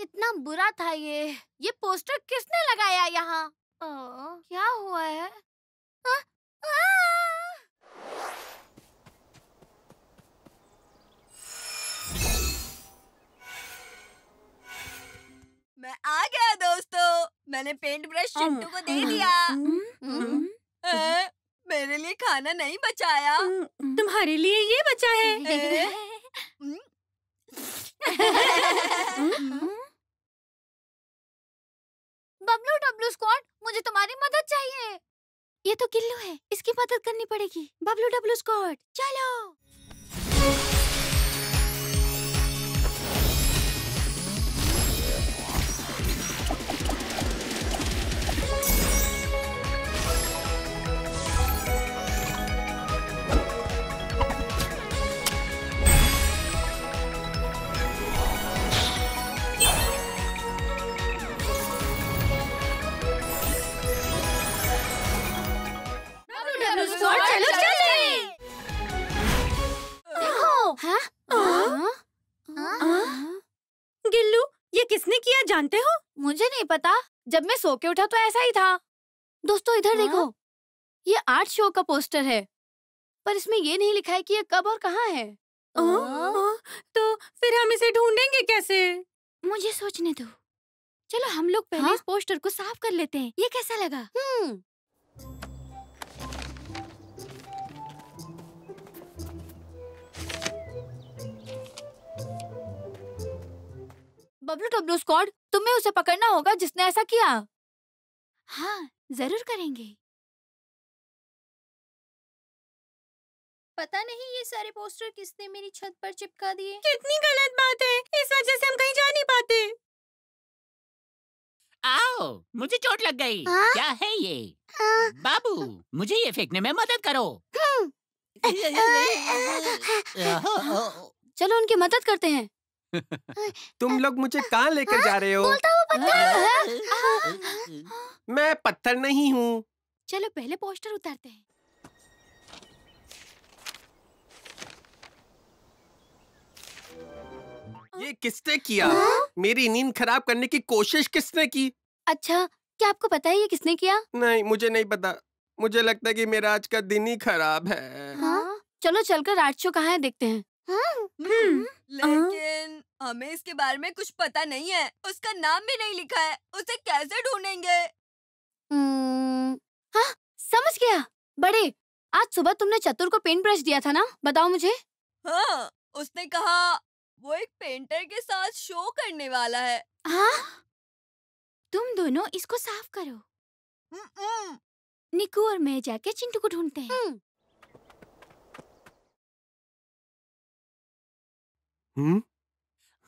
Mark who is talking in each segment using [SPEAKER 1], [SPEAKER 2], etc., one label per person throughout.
[SPEAKER 1] कितना बुरा था ये ये पोस्टर किसने लगाया यहाँ क्या हुआ है मैं आ गया दोस्तों मैंने पेंट ब्रश चिंटू को दे दिया मेरे लिए खाना नहीं बचाया तुम्हारे लिए ये बचा है बबलू डब्लू स्क्वाड मुझे तुम्हारी मदद चाहिए ये तो किल्लू है इसकी मदद करनी पड़ेगी बबलू डब्लू स्क्वाड चलो चलो गिल्लू ये किसने किया जानते हो मुझे नहीं पता जब मैं सो के उठा तो ऐसा ही था दोस्तों इधर देखो ये आर्ट शो का पोस्टर है पर इसमें ये नहीं लिखा है कि ये कब और कहाँ है आ, आ, तो फिर हम इसे ढूंढेंगे कैसे मुझे सोचने दो चलो हम लोग पहले हा? इस पोस्टर को साफ कर लेते हैं ये कैसा लगा बब्लू डब्लू स्क्वाड तुम्हें उसे पकड़ना होगा जिसने ऐसा किया
[SPEAKER 2] हाँ जरूर करेंगे
[SPEAKER 1] पता नहीं ये सारे पोस्टर किसने मेरी छत पर चिपका दिए कितनी गलत बात है इस वजह से हम कहीं जा नहीं पाते आओ
[SPEAKER 2] मुझे चोट लग गई आ? हाँ? क्या है ये हाँ। बाबू मुझे ये फेंकने में मदद करो
[SPEAKER 1] हम्म। चलो उनकी मदद करते हैं तुम लोग मुझे कहाँ लेकर जा रहे हो बोलता पत्थर मैं पत्थर नहीं हूँ चलो पहले पोस्टर उतारते हैं ये किसने किया हाँ? मेरी नींद खराब करने की कोशिश किसने की अच्छा क्या आपको पता है ये किसने किया नहीं मुझे नहीं पता मुझे लगता है कि मेरा आज का दिन ही खराब है हाँ? चलो चलकर राजशो कहाँ है देखते हैं हाँ, हम्म, हम्म। लेकिन हमें इसके बारे में कुछ पता नहीं है उसका नाम भी नहीं लिखा है उसे कैसे ढूंढेंगे हम्म, हाँ समझ गया बड़े आज सुबह तुमने चतुर को पेंट ब्रश दिया था ना बताओ मुझे हाँ उसने कहा वो एक पेंटर के साथ शो करने वाला है हाँ तुम दोनों इसको साफ करो निकू और मैं जाके चिंटू को ढूंढते हैं
[SPEAKER 2] हम्म?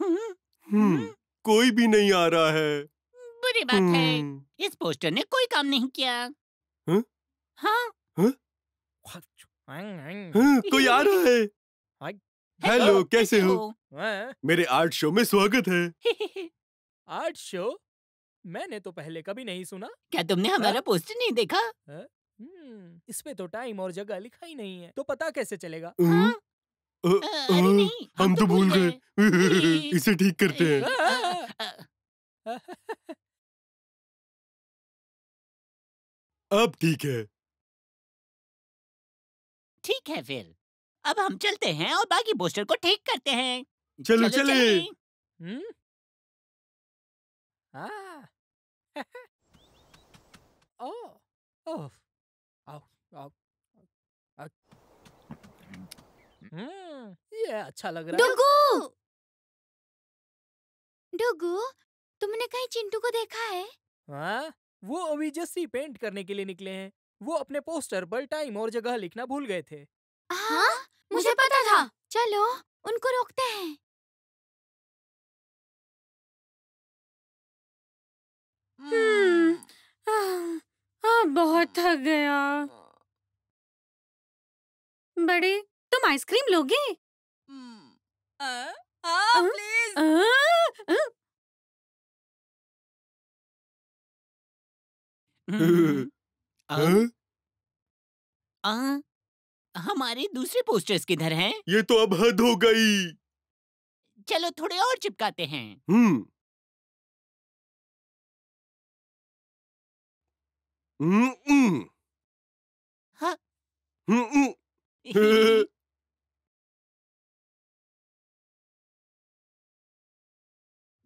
[SPEAKER 2] हम्म, हम्म, कोई भी नहीं आ रहा है
[SPEAKER 1] बुरी बात है इस पोस्टर ने कोई काम नहीं किया हाँ। कोई आ रहा
[SPEAKER 2] है
[SPEAKER 1] हेलो कैसे हो
[SPEAKER 2] मेरे आर्ट शो में स्वागत
[SPEAKER 1] है आर्ट शो मैंने तो पहले कभी नहीं सुना क्या तुमने हाँ? हमारा पोस्टर नहीं देखा हाँ? इसमें तो टाइम और जगह लिखा ही नहीं है तो पता कैसे चलेगा
[SPEAKER 2] हाँ? हम तो, तो भूल गए इसे ठीक करते हैं अब ठीक है ठीक है फिर अब हम चलते हैं और बाकी बोस्टर को ठीक करते हैं चलो चले, ओह ओह
[SPEAKER 1] हम्म। ये अच्छा लग रहा है डुगू तुमने कहीं चिंटू को देखा है आ? हाँ, वो अभी जस्सी पेंट करने के लिए निकले हैं वो अपने पोस्टर पर टाइम और जगह लिखना भूल गए थे हाँ, हाँ? मुझे पता था चलो उनको रोकते हैं
[SPEAKER 2] हम्म, हम्म बहुत थक गया बड़ी तुम आइसक्रीम लोगे हमारे दूसरे पोस्टर्स किधर हैं? ये तो अब हद हो गई चलो थोड़े और चिपकाते हैं हम्म हम्म हाँ। हम्म हम्म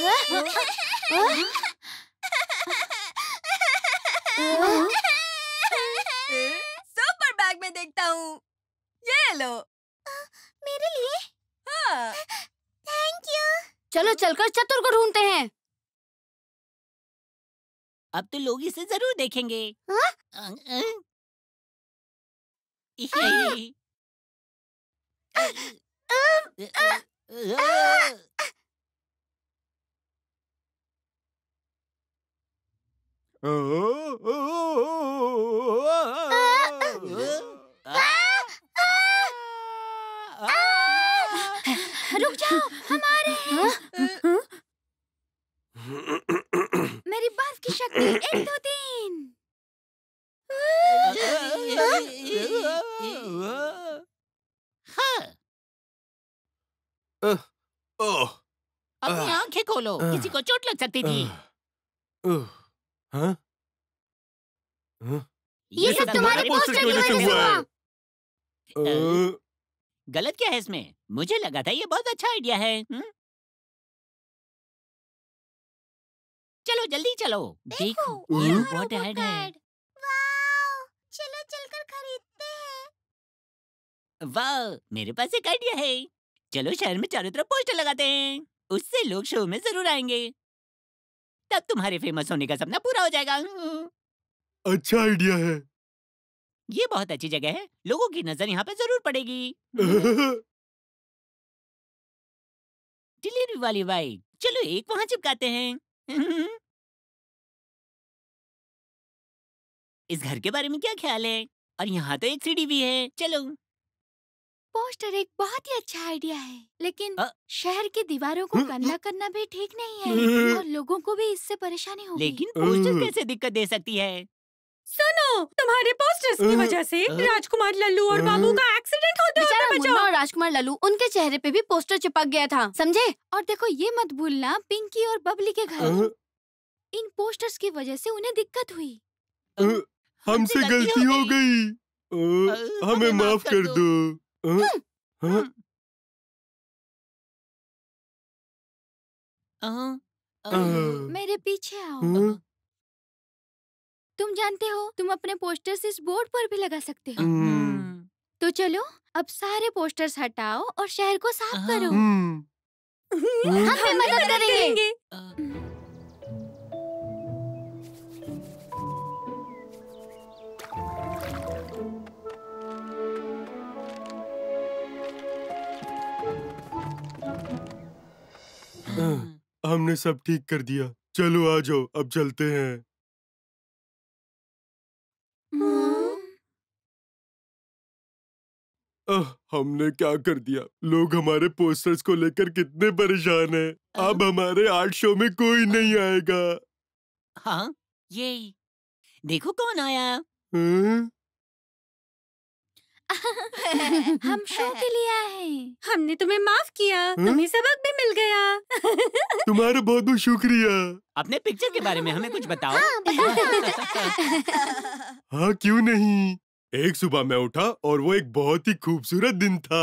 [SPEAKER 2] सुपर
[SPEAKER 1] बैग में देखता हूँ ये लो मेरे लिए थैंक यू चलो चलकर चतुर को ढूंढते
[SPEAKER 2] हैं अब तो लोग इसे जरूर देखेंगे हाँ? रुक
[SPEAKER 1] जाओ हम आ रहे हैं मेरी बर्फ की शक्ति एक दो तीन हाँ।
[SPEAKER 2] अपनी आंखें खोलो किसी को चोट लग सकती थी हाँ? हाँ? ये सब तुम्हारे पोस्टर की वजह से हुआ गलत क्या है इसमें मुझे लगा था ये बहुत अच्छा आइडिया है हम्म? चलो जल्दी चलो देखो ये बहुत है चलो चलकर खरीदते हैं वाह मेरे पास एक आइडिया है चलो शहर में चारों तरफ पोस्टर लगाते हैं उससे लोग शो में जरूर आएंगे तब तुम्हारे फेमस होने का सपना पूरा हो जाएगा हम्म। अच्छा आइडिया है ये बहुत अच्छी जगह है लोगों की नजर यहाँ पे जरूर पड़ेगी डिलीवरी वाली भाई चलो एक वहाँ चिपकाते हैं इस
[SPEAKER 1] घर के बारे में क्या ख्याल है और यहाँ तो एक सीढ़ी भी है चलो पोस्टर एक बहुत ही अच्छा आइडिया है लेकिन आ? शहर की दीवारों को गंदा करना भी ठीक नहीं है और लोगों को भी इससे परेशानी होगी लेकिन पोस्टर कैसे दिक्कत दे सकती है सुनो तुम्हारे पोस्टर्स की वजह से राजकुमार लल्लू और बाबू का एक्सीडेंट होता और राजकुमार लल्लू उनके चेहरे पे भी पोस्टर चिपक गया था समझे और देखो ये मत भूलना पिंकी और बबली के घर इन पोस्टर्स की वजह से उन्हें दिक्कत
[SPEAKER 2] हुई हमसे गलती हो गई हमें माफ कर दो Hmm. Hmm. Hmm. Uh, um,
[SPEAKER 1] uh. मेरे पीछे आओ तुम जानते हो तुम अपने पोस्टर्स इस बोर्ड पर भी लगा सकते हो तो चलो अब सारे पोस्टर्स हटाओ और शहर को साफ uh-huh. करो हम मदद करेंगे
[SPEAKER 2] हमने सब ठीक कर दिया चलो आ जाओ अब चलते हैं आ, हम्म। हमने क्या कर दिया लोग हमारे पोस्टर्स को लेकर कितने परेशान हैं। अब हमारे आर्ट शो में कोई नहीं आएगा हाँ ये देखो कौन आया हाँ?
[SPEAKER 1] हम शो के लिए आए हैं हमने तुम्हें माफ किया हम्म? तुम्हें सबक भी मिल गया
[SPEAKER 2] तुम्हारा बहुत बहुत शुक्रिया अपने पिक्चर के बारे में हमें कुछ बताओ हाँ, बताओ। हाँ क्यों नहीं एक सुबह मैं उठा और वो एक बहुत ही खूबसूरत दिन था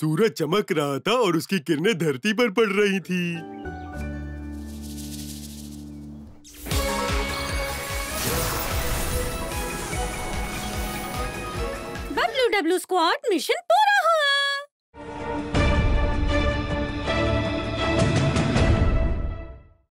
[SPEAKER 2] सूरज चमक रहा था और उसकी किरणें धरती पर पड़ रही थी
[SPEAKER 1] डब्ल्यू स्क्वाड मिशन पूरा